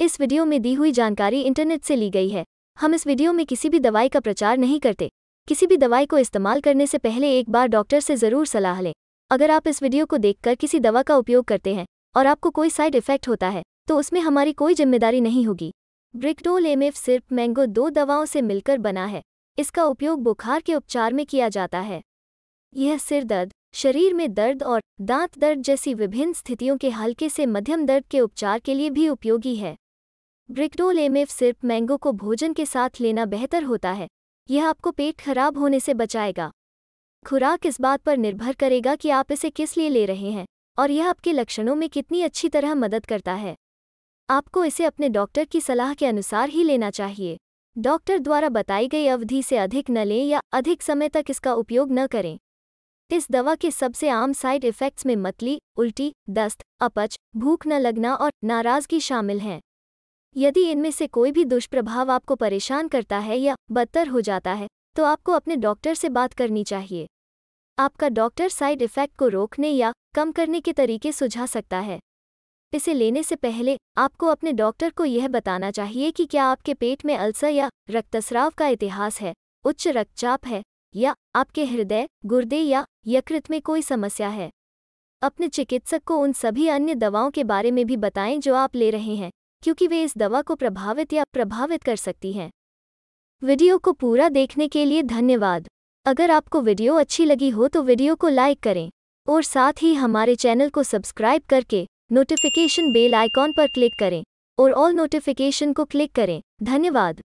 इस वीडियो में दी हुई जानकारी इंटरनेट से ली गई है हम इस वीडियो में किसी भी दवाई का प्रचार नहीं करते किसी भी दवाई को इस्तेमाल करने से पहले एक बार डॉक्टर से ज़रूर सलाह लें अगर आप इस वीडियो को देखकर किसी दवा का उपयोग करते हैं और आपको कोई साइड इफेक्ट होता है तो उसमें हमारी कोई जिम्मेदारी नहीं होगी ब्रिकडोल एम सिर्फ मैंगो दो दवाओं से मिलकर बना है इसका उपयोग बुखार के उपचार में किया जाता है यह सिर दर्द शरीर में दर्द और दांत दर्द जैसी विभिन्न स्थितियों के हल्के से मध्यम दर्द के उपचार के लिए भी उपयोगी है ब्रिकडोल एमेव सिर्फ मैंगो को भोजन के साथ लेना बेहतर होता है यह आपको पेट खराब होने से बचाएगा खुराक इस बात पर निर्भर करेगा कि आप इसे किस लिए ले रहे हैं और यह आपके लक्षणों में कितनी अच्छी तरह मदद करता है आपको इसे अपने डॉक्टर की सलाह के अनुसार ही लेना चाहिए डॉक्टर द्वारा बताई गई अवधि से अधिक न लें या अधिक समय तक इसका उपयोग न करें इस दवा के सबसे आम साइड इफ़ेक्ट्स में मतली उल्टी दस्त अपच भूख न लगना और नाराज़गी शामिल हैं यदि इनमें से कोई भी दुष्प्रभाव आपको परेशान करता है या बदतर हो जाता है तो आपको अपने डॉक्टर से बात करनी चाहिए आपका डॉक्टर साइड इफेक्ट को रोकने या कम करने के तरीके सुझा सकता है इसे लेने से पहले आपको अपने डॉक्टर को यह बताना चाहिए कि क्या आपके पेट में अल्सर या रक्तस्राव का इतिहास है उच्च रक्तचाप है या आपके हृदय गुर्दे या यकृत में कोई समस्या है अपने चिकित्सक को उन सभी अन्य दवाओं के बारे में भी बताएं जो आप ले रहे हैं क्योंकि वे इस दवा को प्रभावित या प्रभावित कर सकती हैं वीडियो को पूरा देखने के लिए धन्यवाद अगर आपको वीडियो अच्छी लगी हो तो वीडियो को लाइक करें और साथ ही हमारे चैनल को सब्सक्राइब करके नोटिफिकेशन बेल आइकॉन पर क्लिक करें और ऑल नोटिफिकेशन को क्लिक करें धन्यवाद